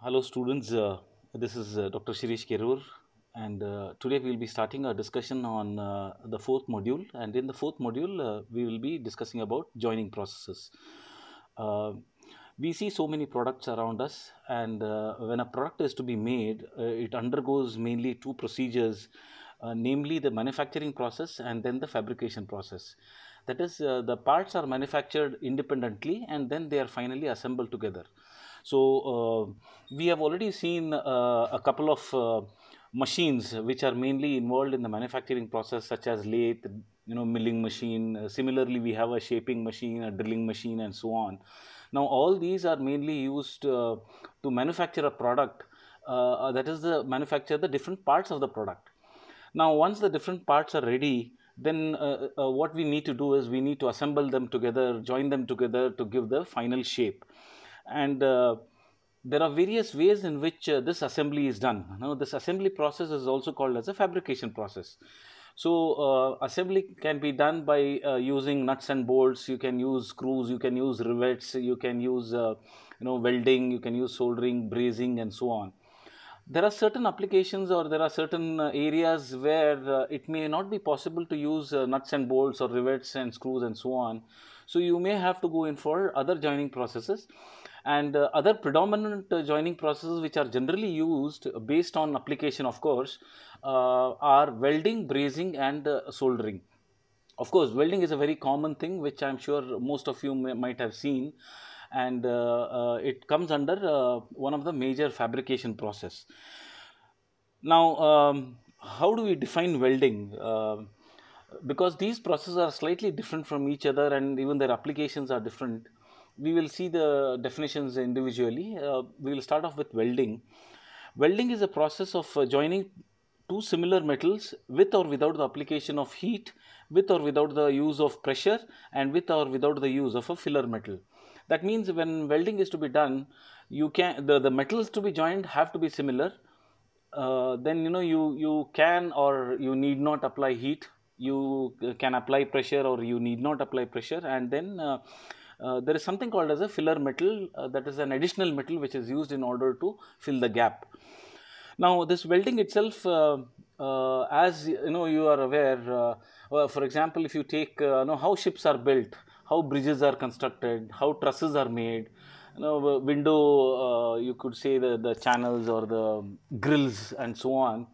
Hello students, uh, this is uh, Dr. Shirish Kerur and uh, today we will be starting our discussion on uh, the fourth module and in the fourth module uh, we will be discussing about joining processes. Uh, we see so many products around us and when a product is to be made it undergoes mainly two procedures namely the manufacturing process and then the fabrication process. That is the parts are manufactured independently and then they are finally assembled together. So uh, we have already seen uh, a couple of uh, machines which are mainly involved in the manufacturing process such as lathe, you know, milling machine. Uh, similarly, we have a shaping machine, a drilling machine and so on. Now, all these are mainly used uh, to manufacture a product uh, that is the manufacture the different parts of the product. Now, once the different parts are ready, then what we need to do is we need to assemble them together, join them together to give the final shape and uh, there are various ways in which uh, this assembly is done. Now, this assembly process is also called as a fabrication process. So, uh, assembly can be done by using nuts and bolts, you can use screws, you can use rivets, you can use you know welding, you can use soldering, brazing and so on there are certain applications or there are certain uh, areas where uh, it may not be possible to use uh, nuts and bolts or rivets and screws and so on. So you may have to go in for other joining processes and uh, other predominant uh, joining processes which are generally used based on application of course uh, are welding brazing and uh, soldering of course welding is a very common thing which i'm sure most of you may, might have seen and uh, uh, it comes under one of the major fabrication process now um, how do we define welding um, because these processes are slightly different from each other and even their applications are different we will see the definitions individually. Uh, we will start off with welding. Welding is a process of uh, joining two similar metals with or without the application of heat, with or without the use of pressure, and with or without the use of a filler metal. That means when welding is to be done, you can the, the metals to be joined have to be similar. Uh, then you know you you can or you need not apply heat you uh, can apply pressure or you need not apply pressure and then uh, uh, there is something called as a filler metal uh, that is an additional metal which is used in order to fill the gap. Now, this welding itself uh, uh as you know you are aware uh, for example if you take uh, you know how ships are built how bridges are constructed how trusses are made you know window you could say the, the channels or the grills and so on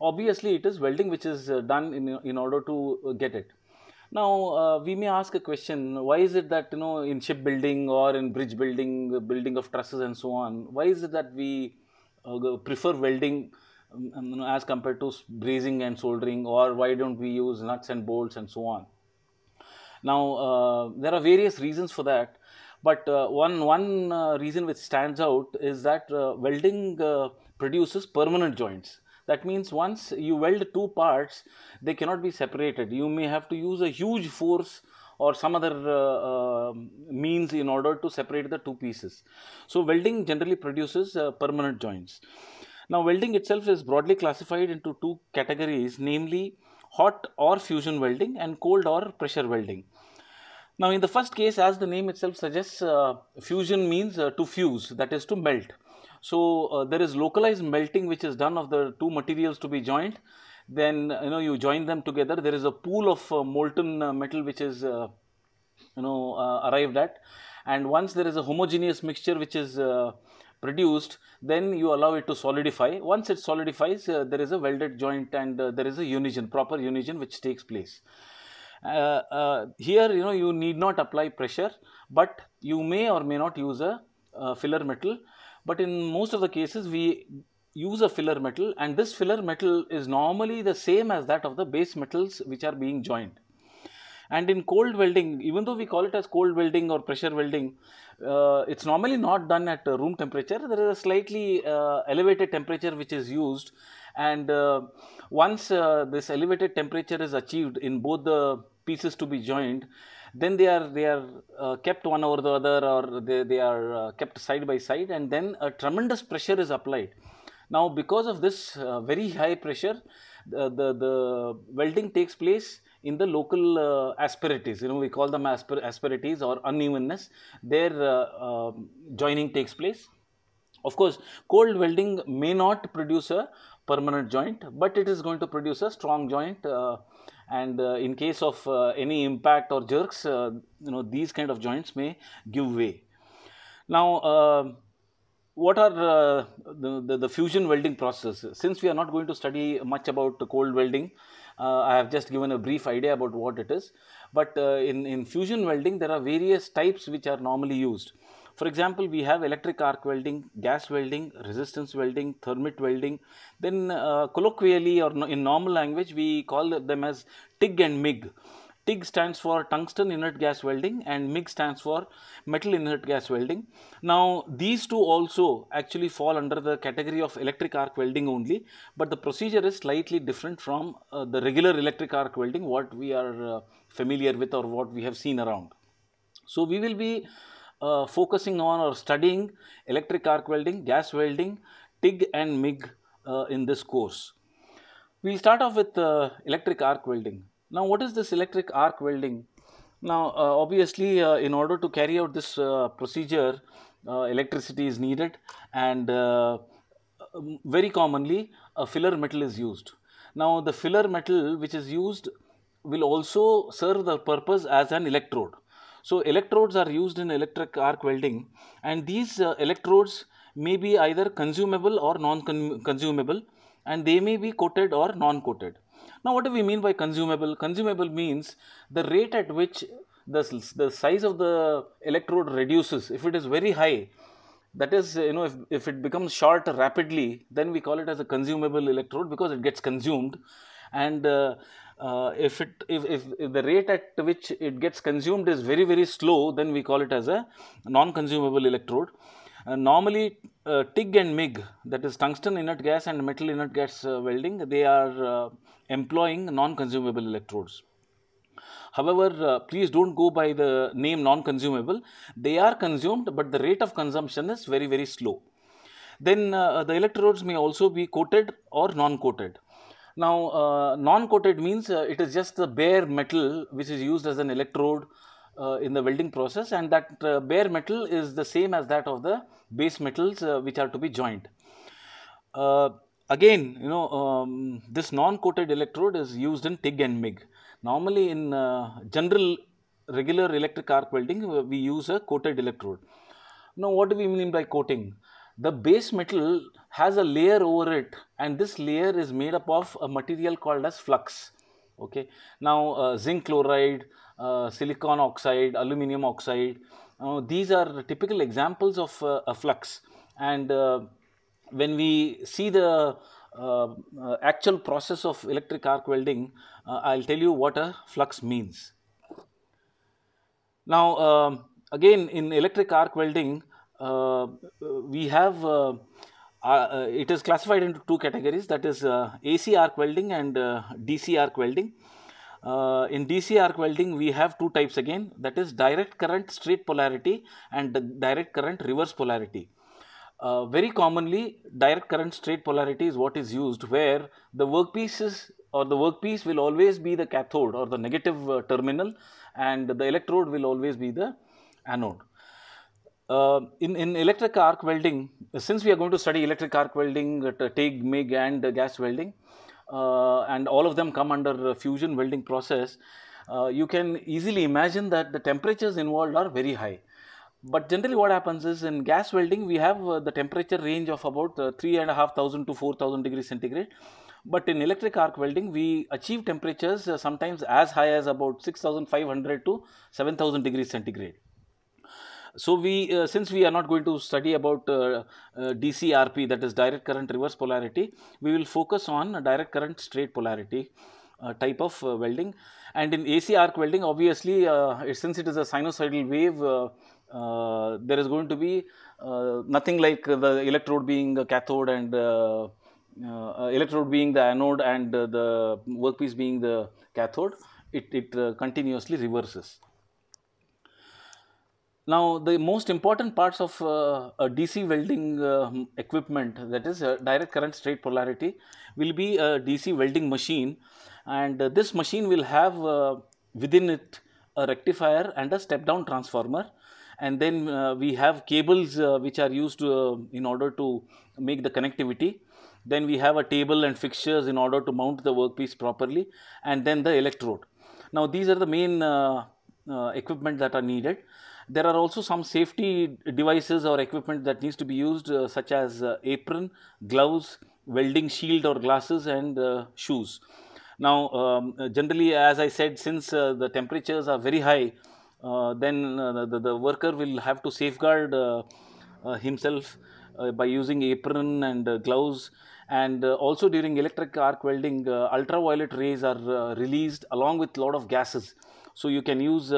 obviously it is welding which is done in in order to get it now, uh, we may ask a question, why is it that, you know, in shipbuilding or in bridge building, building of trusses and so on, why is it that we uh, prefer welding um, um as compared to brazing and soldering or why don't we use nuts and bolts and so on. Now, uh, there are various reasons for that, but uh, one, one uh, reason which stands out is that uh, welding produces permanent joints that means once you weld two parts they cannot be separated you may have to use a huge force or some other uh, uh, means in order to separate the two pieces. So, welding generally produces uh, permanent joints. Now, welding itself is broadly classified into two categories namely hot or fusion welding and cold or pressure welding. Now, in the first case, as the name itself suggests, uh, fusion means uh, to fuse, that is to melt. So, uh, there is localized melting which is done of the two materials to be joined. Then, you know, you join them together. There is a pool of uh, molten uh, metal which is, uh, you know, uh, arrived at. And once there is a homogeneous mixture which is produced, then you allow it to solidify. Once it solidifies, there is a welded joint and there is a union, proper union which takes place. Uh, uh, here you know you need not apply pressure but you may or may not use a uh, filler metal but in most of the cases, we use a filler metal and this filler metal is normally the same as that of the base metals which are being joined. And in cold welding, even though we call it as cold welding or pressure welding, uh, it's normally not done at room temperature. There is a slightly uh, elevated temperature which is used and uh, once uh, this elevated temperature is achieved in both the pieces to be joined, then they are they are uh, kept one over the other or they, they are uh, kept side by side and then a tremendous pressure is applied now because of this uh, very high pressure the, the, the welding takes place in the local uh, asperities you know we call them asper asperities or unevenness their uh, um, joining takes place of course cold welding may not produce a permanent joint but it is going to produce a strong joint uh, and uh, in case of uh, any impact or jerks, uh, you know, these kind of joints may give way. Now, um, what are uh, the, the, the, fusion welding process? Since we are not going to study much about cold welding, uh, I have just given a brief idea about what it is. But uh, in, in fusion welding, there are various types which are normally used. For example, we have electric arc welding, gas welding, resistance welding, thermit welding. Then uh, colloquially or no, in normal language, we call them as TIG and MIG. TIG stands for tungsten inert gas welding and MIG stands for metal inert gas welding. Now these two also actually fall under the category of electric arc welding only but the procedure is slightly different from uh, the regular electric arc welding what we are uh, familiar with or what we have seen around. So we will be uh, focusing on or studying electric arc welding, gas welding, TIG and MIG uh, in this course. We start off with uh, electric arc welding. Now what is this electric arc welding? Now uh, obviously uh, in order to carry out this uh, procedure electricity is needed and um, very commonly a filler metal is used. Now the filler metal which is used will also serve the purpose as an electrode. So, electrodes are used in electric arc welding and these uh, electrodes may be either consumable or non-consumable and they may be coated or non-coated. Now, what do we mean by consumable? Consumable means the rate at which the, the size of the electrode reduces. If it is very high, that is you know if, if it becomes short rapidly then we call it as a consumable electrode because it gets consumed and uh, uh, if it if, if, if, the rate at which it gets consumed is very very slow then we call it as a non-consumable electrode. Uh, normally uh, TIG and MIG that is tungsten inert gas and metal inert gas uh, welding they are uh, employing non-consumable electrodes. However, uh, please don't go by the name non-consumable. They are consumed, but the rate of consumption is very, very slow. Then uh, the electrodes may also be coated or non-coated. Now, uh, non-coated means uh, it is just the bare metal which is used as an electrode uh, in the welding process and that uh, bare metal is the same as that of the base metals uh, which are to be joined. Uh, again, you know, um, this non-coated electrode is used in TIG and MIG. Normally in general regular electric arc welding, we use a coated electrode. Now, what do we mean by coating? The base metal has a layer over it and this layer is made up of a material called as flux. Okay. Now, uh, zinc chloride, uh, silicon oxide, aluminum oxide, uh, these are typical examples of uh, a flux and uh, when we see the uh, actual process of electric arc welding, I will tell you what a flux means. Now, um, again in electric arc welding, we have uh, uh, it is classified into two categories that is uh, AC arc welding and uh, DC arc welding. Uh, in DC arc welding we have two types again that is direct current straight polarity and direct current reverse polarity. Uh, very commonly direct current straight polarity is what is used where the workpiece is or the workpiece will always be the cathode or the negative terminal and the electrode will always be the anode. Uh, in, in electric arc welding, since we are going to study electric arc welding, uh, TIG, MIG and gas welding, uh, and all of them come under fusion welding process, uh, you can easily imagine that the temperatures involved are very high. But generally what happens is in gas welding, we have uh, the temperature range of about uh, 3,500 to 4,000 degrees centigrade. But in electric arc welding, we achieve temperatures sometimes as high as about 6,500 to 7,000 degrees centigrade. So, we uh, since we are not going to study about uh, uh, DCRP that is direct current reverse polarity, we will focus on direct current straight polarity uh, type of uh, welding and in AC arc welding obviously uh, since it is a sinusoidal wave there is going to be nothing like the electrode being the cathode and electrode being the anode and the workpiece being the cathode, it, it continuously reverses. Now, the most important parts of uh, a DC welding uh, equipment that is uh, direct current straight polarity will be a DC welding machine and uh, this machine will have uh, within it a rectifier and a step down transformer and then uh, we have cables which are used in order to make the connectivity then we have a table and fixtures in order to mount the workpiece properly and then the electrode now these are the main equipment that are needed there are also some safety devices or equipment that needs to be used uh, such as uh, apron, gloves, welding shield or glasses and uh, shoes. Now um, generally as I said since uh, the temperatures are very high uh, then the, the, worker will have to safeguard himself by using apron and gloves and uh, also during electric arc welding uh, ultraviolet rays are uh, released along with lot of gases so you can use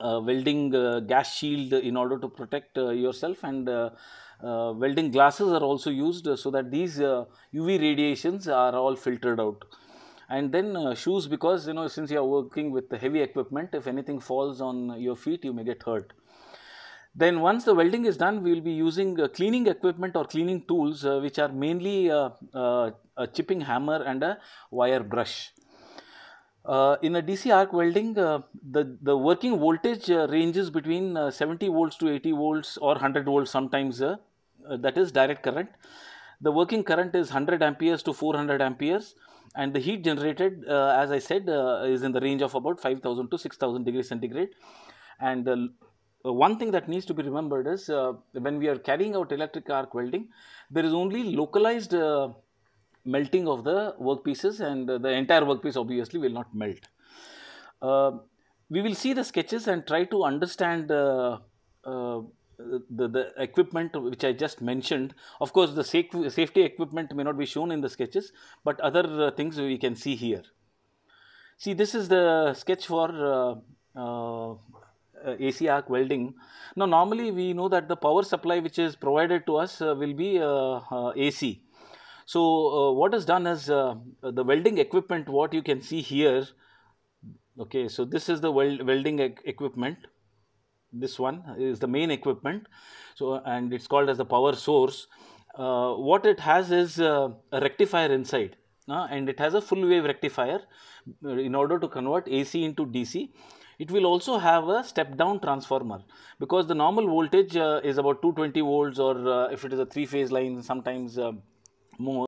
uh, welding uh, gas shield in order to protect uh, yourself and welding glasses are also used so that these UV radiations are all filtered out and then uh, shoes because you know since you are working with heavy equipment if anything falls on your feet you may get hurt. Then once the welding is done we will be using uh, cleaning equipment or cleaning tools uh, which are mainly a chipping hammer and a wire brush. Uh, in a DC arc welding, uh, the, the working voltage uh, ranges between 70 volts to 80 volts or 100 volts sometimes, that is direct current. The working current is 100 amperes to 400 amperes and the heat generated as I said is in the range of about 5000 to 6000 degrees centigrade and the uh, one thing that needs to be remembered is uh, when we are carrying out electric arc welding, there is only localized uh, melting of the workpieces and the entire workpiece obviously will not melt. Uh, we will see the sketches and try to understand uh, uh, the, the equipment which I just mentioned. Of course, the safety equipment may not be shown in the sketches, but other uh, things we can see here. See, this is the sketch for uh, uh, AC arc welding. Now, normally we know that the power supply which is provided to us will be AC so uh, what is done is uh, the welding equipment what you can see here okay so this is the weld welding e equipment this one is the main equipment so and it's called as the power source uh, what it has is uh, a rectifier inside uh, and it has a full wave rectifier uh, in order to convert AC into DC. It will also have a step down transformer because the normal voltage is about 220 volts or if it is a three phase line sometimes more